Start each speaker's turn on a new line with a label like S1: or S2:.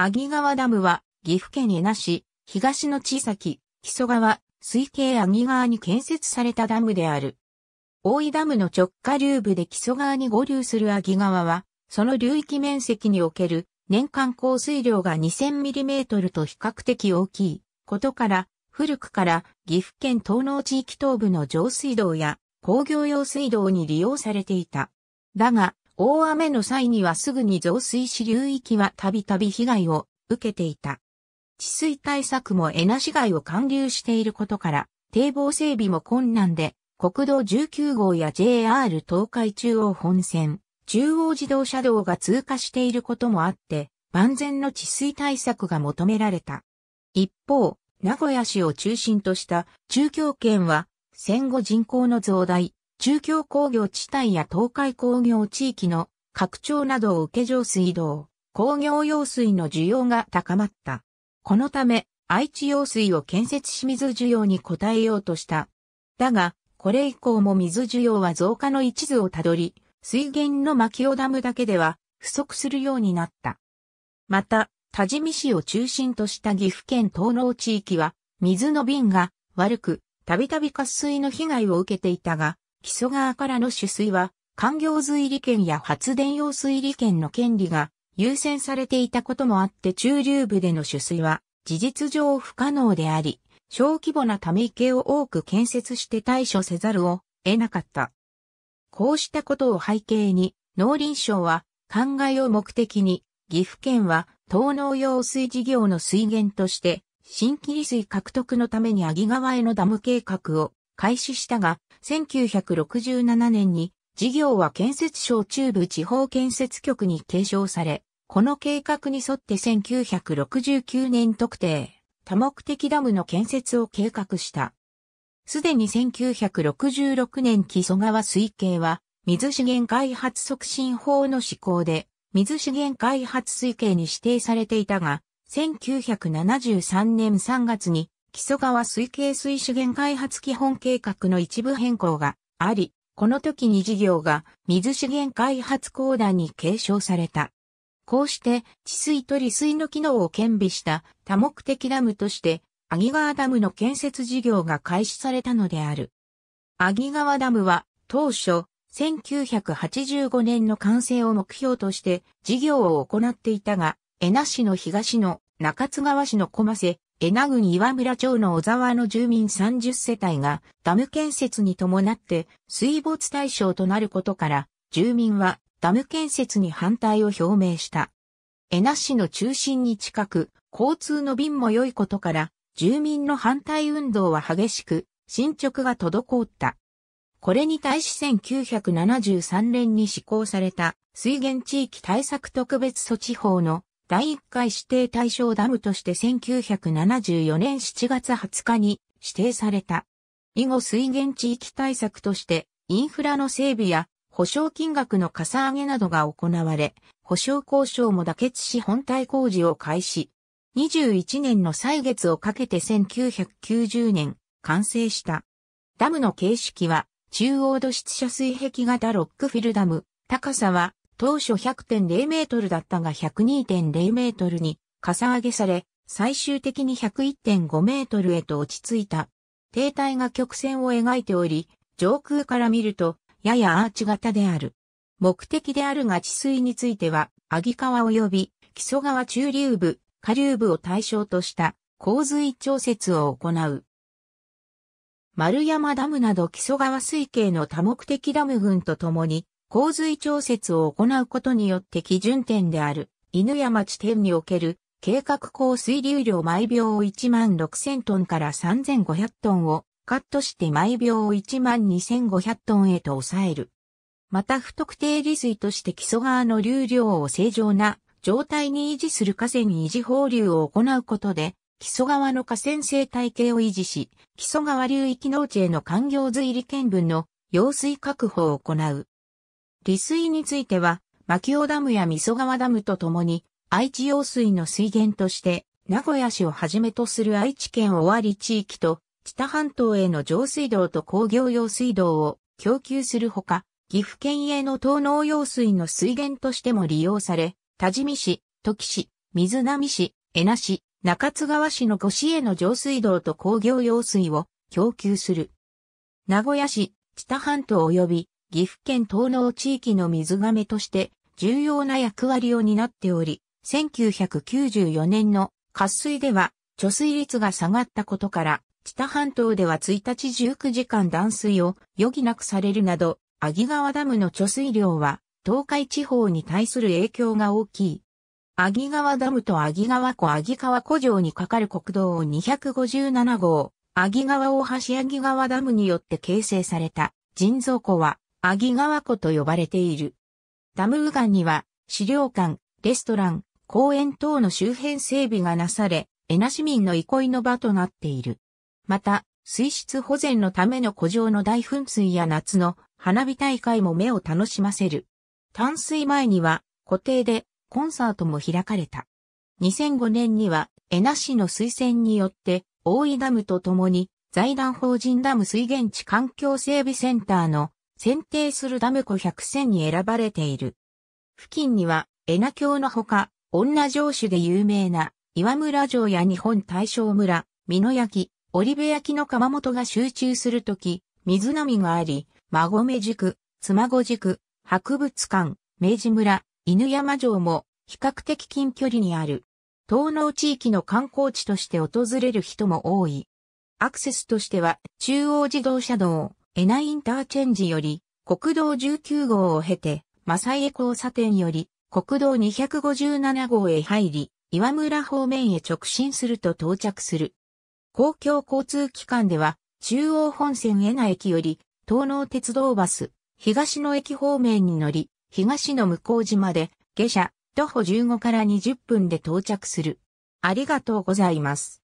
S1: 阿木川ダムは、岐阜県恵那市、東の地崎、木曽川、水系阿木川に建設されたダムである。大井ダムの直下流部で木曽川に合流する阿木川は、その流域面積における年間降水量が 2000mm と比較的大きいことから、古くから岐阜県東農地域東部の上水道や工業用水道に利用されていた。だが、大雨の際にはすぐに増水し流域はたびたび被害を受けていた。治水対策も江那市街を管流していることから、堤防整備も困難で、国道19号や JR 東海中央本線、中央自動車道が通過していることもあって、万全の治水対策が求められた。一方、名古屋市を中心とした中京圏は、戦後人口の増大、中京工業地帯や東海工業地域の拡張などを受け上水道、工業用水の需要が高まった。このため、愛知用水を建設し水需要に応えようとした。だが、これ以降も水需要は増加の一途をたどり、水源の牧尾ダムだけでは不足するようになった。また、多治見市を中心とした岐阜県東農地域は、水の瓶が悪く、たびたび渇水の被害を受けていたが、木曽川からの取水は、環業水利権や発電用水利権の権利が優先されていたこともあって中流部での取水は事実上不可能であり、小規模なため池を多く建設して対処せざるを得なかった。こうしたことを背景に、農林省は、灌漑を目的に、岐阜県は、東農用水事業の水源として、新規利水獲得のために阿木川へのダム計画を開始したが、1967年に事業は建設省中部地方建設局に継承され、この計画に沿って1969年特定、多目的ダムの建設を計画した。すでに1966年木曽川水系は、水資源開発促進法の施行で、水資源開発水系に指定されていたが、1973年3月に木曽川水系水資源開発基本計画の一部変更があり、この時に事業が水資源開発公団に継承された。こうして、治水と利水の機能を兼備した多目的ダムとして、アギ川ダムの建設事業が開始されたのである。アギ川ダムは、当初、1985年の完成を目標として事業を行っていたが、江那市の東の中津川市の小瀬、江名郡岩村町の小沢の住民30世帯がダム建設に伴って水没対象となることから住民はダム建設に反対を表明した。江名市の中心に近く交通の便も良いことから住民の反対運動は激しく進捗が滞った。これに対し1973年に施行された水源地域対策特別措置法の第1回指定対象ダムとして1974年7月20日に指定された。以後水源地域対策としてインフラの整備や保証金額のかさ上げなどが行われ、保証交渉も妥結し本体工事を開始。21年の歳月をかけて1990年完成した。ダムの形式は中央土質社水壁型ロックフィルダム、高さは当初100.0メートルだったが102.0メートルにかさ上げされ、最終的に101.5メートルへと落ち着いた。停滞が曲線を描いており、上空から見ると、ややアーチ型である。目的であるが治水については、アギ川及び木曽川中流部、下流部を対象とした洪水調節を行う。丸山ダムなど木曽川水系の多目的ダム群と共に、洪水調節を行うことによって基準点である犬山地点における計画降水流量毎秒を1万6000トンから3500トンをカットして毎秒を1万2500トンへと抑える。また不特定利水として基礎側の流量を正常な状態に維持する河川に維持放流を行うことで基礎側の河川生態系を維持し、基礎側流域農地への環境水利見分の用水確保を行う。利水については、牧尾ダムや味噌川ダムとともに、愛知用水の水源として、名古屋市をはじめとする愛知県尾張地域と、知多半島への上水道と工業用水道を供給するほか、岐阜県への東農用水の水源としても利用され、多治見市、土岐市、水波市、江那市、中津川市の越市への上水道と工業用水を供給する。名古屋市、知多半島及び岐阜県東農地域の水亀として重要な役割を担っており、1994年の渇水では貯水率が下がったことから、北半島では1日19時間断水を余儀なくされるなど、阿木川ダムの貯水量は東海地方に対する影響が大きい。阿木川ダムと阿木川湖阿木川湖上に架かる国道257号、阿木川大橋阿木川ダムによって形成された人造湖はアギ川湖と呼ばれている。ダム右岸には、資料館、レストラン、公園等の周辺整備がなされ、エナ市民の憩いの場となっている。また、水質保全のための古城の大噴水や夏の花火大会も目を楽しませる。淡水前には固定でコンサートも開かれた。2005年にはエナ市の推薦によって大井ダムとともに財団法人ダム水源地環境整備センターの選定するダム湖百選に選ばれている。付近には、エナ郷のほか、女城主で有名な、岩村城や日本大正村、美濃焼、織部焼の窯元が集中するとき、水飲みがあり、馬込塾、妻子塾、博物館、明治村、犬山城も比較的近距離にある。東農地域の観光地として訪れる人も多い。アクセスとしては中央自動車道、エナインターチェンジより、国道19号を経て、マサイエ交差点より、国道257号へ入り、岩村方面へ直進すると到着する。公共交通機関では、中央本線エナ駅より、東能鉄道バス、東野駅方面に乗り、東の向島で、下車、徒歩15から20分で到着する。ありがとうございます。